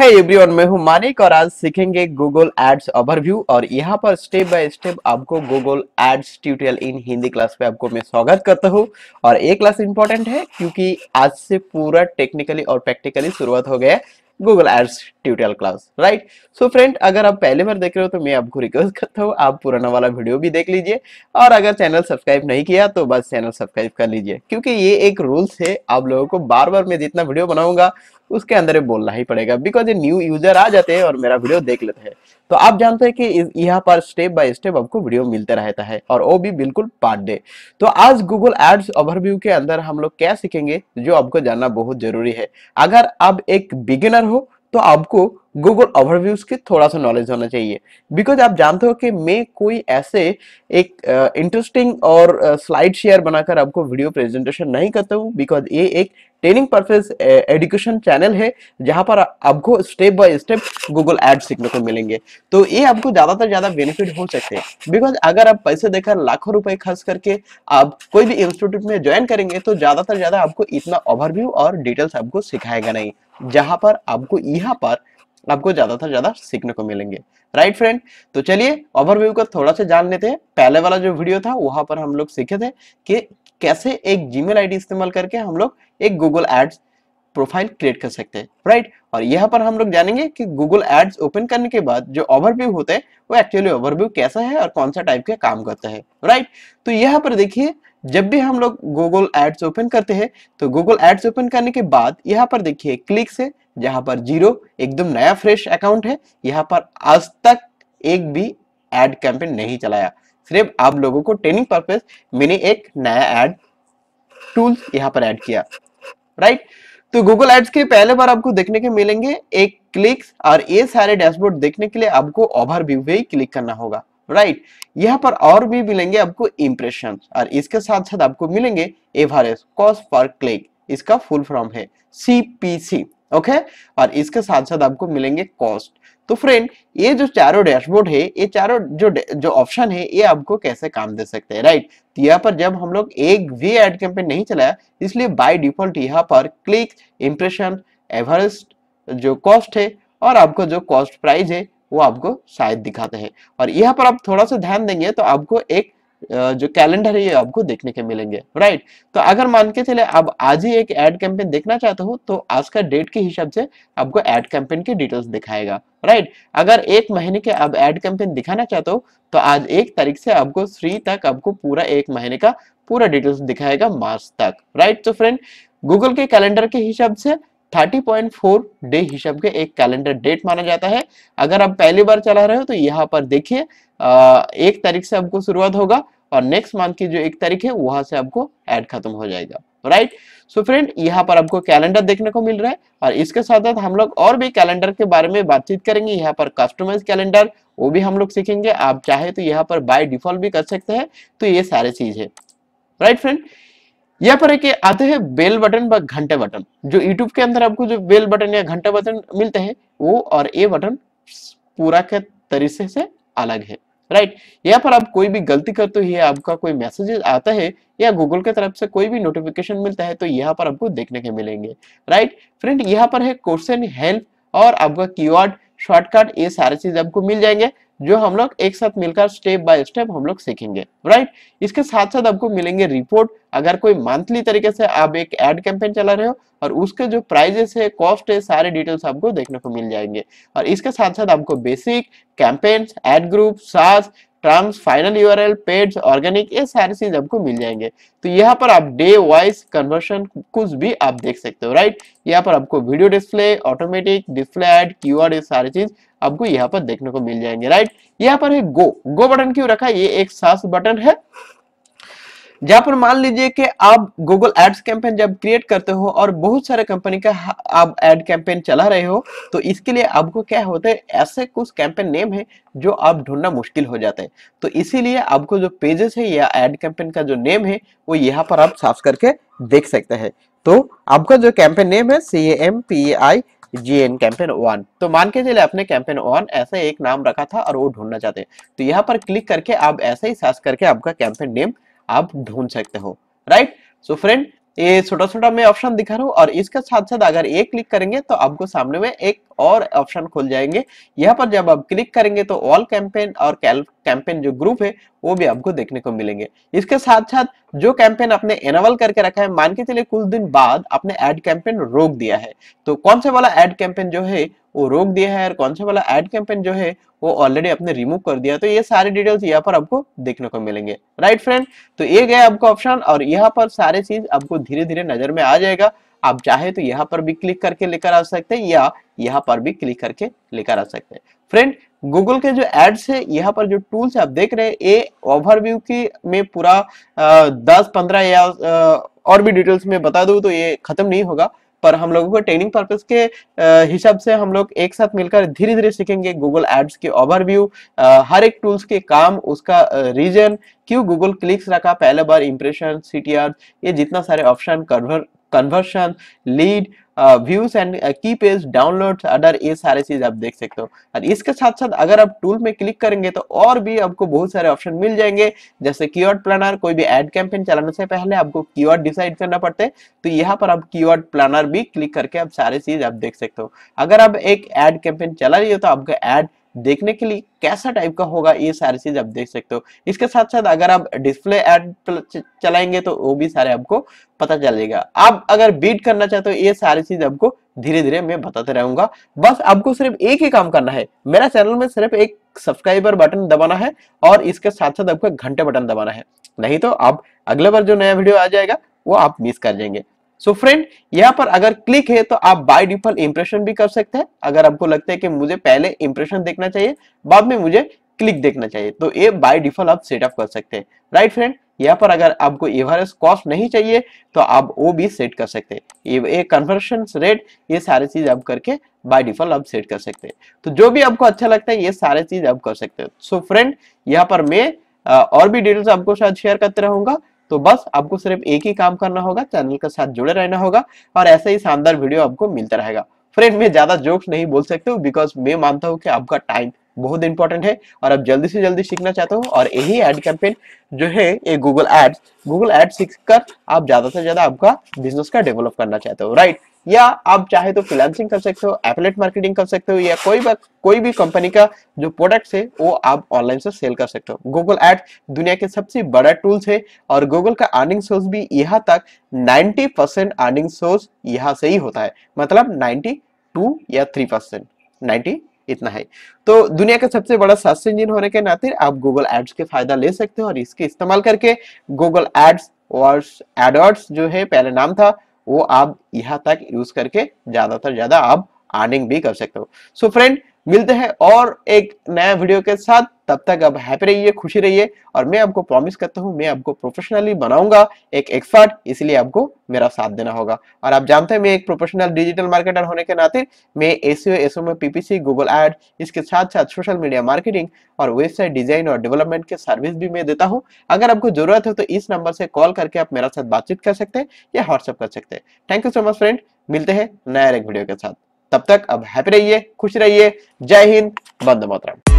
है एवरीवन मैं हूं मानिक और आज सीखेंगे गूगल एड्स ओवरव्यू और यहाँ पर स्टेप बाय स्टेप आपको Google ads tutorial in Hindi class पे आपको मैं स्वागत करता हूँ और ये क्लास इंपॉर्टेंट है क्योंकि आज से पूरा टेक्निकली और प्रैक्टिकली शुरुआत हो गया Google ads tutorial class right so friend अगर आप पहले बार देख रहे हो तो मैं आपको रिक्वेस्ट करता हूँ आप पुराना वाला वीडियो भी देख लीजिए और अगर चैनल सब्सक्राइब नहीं किया तो बस चैनल सब्सक्राइब कर लीजिए क्योंकि ये एक रूल्स है आप लोगों को बार बार मैं जितना वीडियो बनाऊंगा उसके अंदर बोलना ही पड़ेगा बिकॉज ये न्यू यूजर आ जाते हैं और मेरा वीडियो देख लेते हैं तो आप जानते हैं कि यहाँ पर स्टेप बाय स्टेप आपको वीडियो मिलता रहता है और वो भी बिल्कुल पार्ट डे तो आज गूगल एड्स ओवरव्यू के अंदर हम लोग क्या सीखेंगे जो आपको जानना बहुत जरूरी है अगर आप एक बिगिनर हो तो आपको गूगल ओवरव्यूज की थोड़ा सा नॉलेज होना चाहिए बिकॉज आप जानते हो कि मैं कोई ऐसे एक इंटरेस्टिंग uh, और स्लाइड uh, शेयर बनाकर आपको वीडियो प्रेजेंटेशन नहीं करता हूँ बिकॉज ये एक ट्रेनिंग परफेज एडुकेशन चैनल है जहाँ पर आपको step by step Google ad सीखने को मिलेंगे तो ये आपको ज़्यादातर ज़्यादा बेनिफिट हो सकते हैं बिकॉज अगर आप पैसे देकर लाखों रुपए खर्च करके आप कोई भी इंस्टीट्यूट में ज्वाइन करेंगे तो ज़्यादातर ज़्यादा आपको इतना ओवरव्यू और डिटेल्स आपको सिखाएगा नहीं जहां पर आपको यहाँ पर आपको ज्यादा से ज्यादा सीखने को मिलेंगे राइट फ्रेंड तो चलिए ओवरव्यू का थोड़ा सा जान लेते हैं पहले वाला जो वीडियो था वहां पर हम लोग सीखे थे कि कैसे एक जीमेल आईडी इस्तेमाल करके हम लोग एक गूगल एड्स प्रोफाइल क्रिएट कर सकते हैं राइट और यहाँ पर हम लोग जानेंगे कि गूगल एड्स ओपन करने के बाद जो ओवरव्यू होते हैं वो एक्चुअली ओवरव्यू कैसा है और कौन सा टाइप के काम करता है राइट तो यहाँ पर देखिए जब भी हम लोग गूगल एड्स ओपन करते हैं तो गूगल एड्स ओपन करने के बाद यहाँ पर देखिए क्लिक से जहां पर जीरो एकदम नया फ्रेश अकाउंट है यहाँ पर आज तक एक भी एड कैंपेन नहीं चलाया सिर्फ आप लोगों को ट्रेनिंग पर्पज मैंने एक नया एड टूल यहाँ पर एड किया राइट तो गूगल एड्स के पहले बार आपको देखने के मिलेंगे एक क्लिक्स और ये सारे डैशबोर्ड देखने के लिए आपको ओवरव्यू पे ही क्लिक करना होगा राइट यहाँ पर और भी मिलेंगे आपको इंप्रेशन और इसके साथ साथ आपको मिलेंगे एवरेज कॉस्ट पर क्लिक इसका फुल फॉर्म है सीपीसी ओके okay? और इसके साथ साथ आपको मिलेंगे कॉस्ट तो फ्रेंड ये जो चारों डैशबोर्ड है ये चारों जो जो ऑप्शन है ये आपको कैसे काम दे सकते हैं राइट तो यहाँ पर जब हम लोग एक भी एड कैंपेन नहीं चलाया इसलिए बाय डिफॉल्ट यहाँ पर क्लिक इंप्रेशन एवरेस्ट जो कॉस्ट है और आपको जो कॉस्ट प्राइस है वो आपको शायद दिखाते हैं और यहाँ पर आप थोड़ा सा ध्यान देंगे तो आपको एक जो कैलेंडर है ये आपको देखने के मिलेंगे राइट तो अगर मान के चले आप आज ही एक एड कैंपेन देखना चाहते हो तो आज का डेट के हिसाब से आपको एड कैंपेन के डिटेल्स दिखाएगा राइट अगर एक महीने के आप एड कैंपेन दिखाना चाहते हो तो आज एक तारीख से आपको फ्री तक आपको पूरा एक महीने का पूरा डिटेल्स दिखाएगा मार्च तक राइट तो फ्रेंड गूगल के कैलेंडर के हिसाब से 30.4 डे हिसाब के एक कैलेंडर डेट माना जाता है अगर आप पहली बार चला रहे हो तो यहाँ पर देखिए एक तारीख से आपको शुरुआत होगा और नेक्स्ट मंथ की जो एक तारीख है वहां से आपको ऐड खत्म हो जाएगा राइट सो फ्रेंड यहाँ पर आपको कैलेंडर देखने को मिल रहा है और इसके साथ साथ हम लोग और भी कैलेंडर के बारे में बातचीत करेंगे यहाँ पर कस्टमाइज कैलेंडर वो भी हम लोग सीखेंगे आप चाहे तो यहाँ पर बाय डिफॉल्ट भी कर सकते हैं तो ये सारे चीज है राइट फ्रेंड यहाँ पर एक आते हैं बेल बटन व घंटे बटन जो यूट्यूब के अंदर आपको जो बेल बटन या घंटे बटन मिलते हैं वो और ये बटन पूरा के तरीके से अलग है राइट यहाँ पर आप कोई भी गलती करते हुए आपका कोई मैसेज आता है या गूगल के तरफ से कोई भी नोटिफिकेशन मिलता है तो यहाँ पर आपको देखने के मिलेंगे राइट फ्रेंड यहाँ पर है क्वेश्चन हेल्प और आपका कीवर्ड शॉर्टकट ये सारे चीज आपको मिल जाएंगे जो हम लोग एक साथ मिलकर स्टेप बाय स्टेप हम लोग सीखेंगे राइट इसके साथ साथ आपको मिलेंगे रिपोर्ट अगर कोई मंथली तरीके से आप एक एड कैंपेन चला रहे हो और उसके जो प्राइजेस है कॉस्ट है सारे डिटेल्स आपको देखने को मिल जाएंगे और इसके साथ साथ आपको बेसिक कैंपेन्स एड ग्रुप सास ट्रांस फाइनल यूआरएल पेड्स ऑर्गेनिक ये सारी चीज आपको मिल जाएंगे तो यहाँ पर आप डे वाइज कन्वर्शन कुछ भी आप देख सकते हो राइट यहाँ पर आपको video display automatic display ad क्यू ये सारी चीज आपको यहाँ पर देखने को मिल जाएंगे राइट यहाँ पर है गो गो बटन क्यों रखा ये एक सास बटन है जहां पर मान लीजिए कि आप गूगल एड्स कैंपेन जब क्रिएट करते हो और बहुत सारे कंपनी का आप एड कैंपेन चला रहे हो तो इसके लिए आपको क्या होता है ऐसे कुछ कैंपेन नेम है जो आप ढूंढना मुश्किल हो जाते हैं तो इसीलिए आपको जो पेजेस है या एड कैंपेन का जो नेम है वो यहाँ पर आप साफ करके देख सकते हैं तो आपका जो कैंपेन नेम है C M P I G N campaign one तो मान के चले अपने कैंपेन वन ऐसा एक नाम रखा था और वो ढूंढना चाहते हैं तो यहाँ पर क्लिक करके आप ऐसे ही सर्च करके आपका कैंपेन नेम आप ढूंढ सकते हो राइट सो फ्रेंड ये छोटा छोटा मैं ऑप्शन दिखा रहा हूँ और इसके साथ साथ अगर ये क्लिक करेंगे तो आपको सामने में एक और ऑप्शन खुल जाएंगे यहाँ पर जब आप क्लिक करेंगे तो ऑल कैंपेन और कैंपेन जो ग्रुप है वो भी आपको देखने को मिलेंगे इसके साथ साथ जो कैंपेन आपने एनावल करके रखा है मान के चलिए कुछ दिन बाद आपने एड कैंपेन रोक दिया है तो कौन सा वाला एड कैंपेन जो है वो रोक दिया है और कौन सा वाला एड कैंपेन जो है वो ऑलरेडी आपने रिमूव कर दिया तो ये सारे डिटेल्स यहाँ पर आपको देखने को मिलेंगे राइट फ्रेंड तो ये गया आपको ऑप्शन और यहाँ पर सारे चीज आपको धीरे धीरे नजर में आ जाएगा आप चाहे तो यहाँ पर भी क्लिक करके लेकर आ सकते हैं या यहाँ पर भी क्लिक करके लेकर आ सकते हैं फ्रेंड गूगल के जो एड्स है यहाँ पर जो टूल्स आप देख रहे हैं ये ओवरव्यू की में पूरा दस पंद्रह या आ, और भी डिटेल्स में बता दू तो ये खत्म नहीं होगा पर हम लोगों को ट्रेनिंग पर्पज के हिसाब से हम लोग एक साथ मिलकर धीरे धीरे सीखेंगे गूगल एड्स के ओवरव्यू हर एक टूल्स के काम उसका रीजन क्यों गूगल क्लिक्स रखा पहले बार इंप्रेशन सी ये जितना सारे option conversion lead views and की पेज डाउनलोड अदर ये सारे चीज आप देख सकते हो और इसके साथ साथ अगर आप टूल में क्लिक करेंगे तो और भी आपको बहुत सारे ऑप्शन मिल जाएंगे जैसे वर्ड प्लानर कोई भी एड कैंपेन चलाने से पहले आपको वर्ड डिसाइड करना पड़ता है तो यहाँ पर आप वर्ड प्लानर भी क्लिक करके आप सारे चीज आप देख सकते हो अगर आप एक एड कैंपेन चला रही हो तो आपका एड देखने के लिए कैसा टाइप का होगा ये सारी चीज आप देख सकते हो इसके साथ साथ अगर आप डिस्प्ले एड चलाएंगे तो वो भी सारे आपको पता चलेगा आप अगर बीट करना चाहते हो ये सारी चीज आपको धीरे धीरे मैं बताते रहूंगा बस आपको सिर्फ एक ही काम करना है मेरा चैनल में सिर्फ एक सब्सक्राइबर बटन दबाना है और इसके साथ साथ आपको घंटे बटन दबाना है नहीं तो आप अगले बार जो नया वीडियो आ जाएगा वो आप मिस कर जाएंगे सो फ्रेंड यहाँ पर अगर क्लिक है तो आप बाय डिफॉल्ट इंप्रेशन भी कर सकते हैं अगर आपको लगता है कि मुझे पहले इंप्रेशन देखना चाहिए बाद में मुझे क्लिक देखना चाहिए तो ये बाय डिफॉल्ट आप सेटअप कर सकते हैं राइट फ्रेंड यहाँ पर अगर आपको एवरेज कॉस्ट नहीं चाहिए तो आप वो भी सेट कर सकते हैं ये कन्वर्शन रेट ये सारी चीज आप करके बाय डिफॉल्ट आप सेट कर सकते हैं तो जो भी आपको अच्छा लगता है ये सारे चीज आप कर सकते हैं सो फ्रेंड यहाँ पर मैं और भी डिटेल्स आपको शायद शेयर करते रहूंगा तो बस आपको सिर्फ एक ही काम करना होगा चैनल के साथ जुड़े रहना होगा और ऐसे ही शानदार वीडियो आपको मिलता रहेगा फ्रेंड मैं ज्यादा जोक्स नहीं बोल सकते हूँ बिकॉज मैं मानता हूँ कि आपका टाइम बहुत इंपॉर्टेंट है और आप जल्दी से जल्दी सीखना चाहते हो और यही एड कैंपेन जो है ये गूगल एड्स गूगल एड सीख कर आप ज्यादा से ज्यादा आपका बिजनेस का डेवलप करना चाहते हो राइट या आप चाहे तो फिलेंसिंग कर सकते हो एपलेट मार्केटिंग कर सकते हो या कोई कोई भी कंपनी का जो प्रोडक्ट है वो आप ऑनलाइन से सेल कर सकते हो गूगल एड दुनिया के सबसे बड़ा टूल्स है और गूगल का अर्निंग सोर्स भी यहाँ तक 90 परसेंट अर्निंग सोर्स यहाँ से ही होता है मतलब 92 या 3 परसेंट नाइन्टी इतना है तो दुनिया का सबसे बड़ा सर्च इंजिन होने के नाते आप गूगल एड्स के फायदा ले सकते हो और इसके इस्तेमाल करके गूगल एड्स और एडवर्ड्स जो है पहले नाम था वो आप यहाँ तक यूज करके ज्यादातर ज्यादा आप अर्निंग भी कर सकते हो सो फ्रेंड मिलते हैं और एक नया वीडियो के साथ तब तक आप हैप्पी रहिए खुशी रहिए और मैं आपको प्रॉमिस करता हूँ मैं आपको प्रोफेशनली बनाऊंगा एक एक्सपर्ट इसलिए आपको मेरा साथ देना होगा और आप जानते हैं मैं एक प्रोफेशनल डिजिटल मार्केटर होने के नाते मैं एसओ एसओ में पीपीसी गूगल एड इसके साथ साथ सोशल मीडिया मार्केटिंग और वेबसाइट डिजाइन और डेवलपमेंट के सर्विस भी मैं देता हूँ अगर आपको जरूरत हो तो इस नंबर से कॉल करके आप मेरा साथ बातचीत कर सकते हैं या व्हाट्सअप कर सकते हैं thank you so much friend मिलते हैं नया एक वीडियो के साथ तब तक अब हैप्पी रहिए खुश रहिए जय हिंद बंद मोहतरम